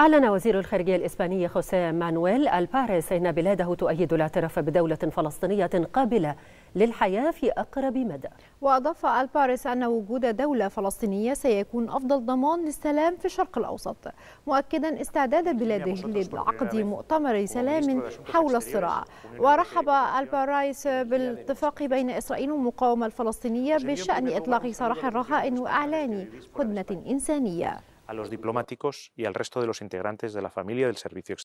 أعلن وزير الخارجية الإسباني خوسيه مانويل الباريس أن بلاده تؤيد الاعتراف بدولة فلسطينية قابلة للحياة في أقرب مدى وأضاف الباريس أن وجود دولة فلسطينية سيكون أفضل ضمان للسلام في الشرق الأوسط مؤكدا استعداد بلاده لعقد مؤتمر سلام حول الصراع ورحب الباريس بالاتفاق بين إسرائيل والمقاومة الفلسطينية بشأن إطلاق سراح الرهائن وإعلان خدمة إنسانية a los diplomáticos y al resto de los integrantes de la familia del servicio exterior.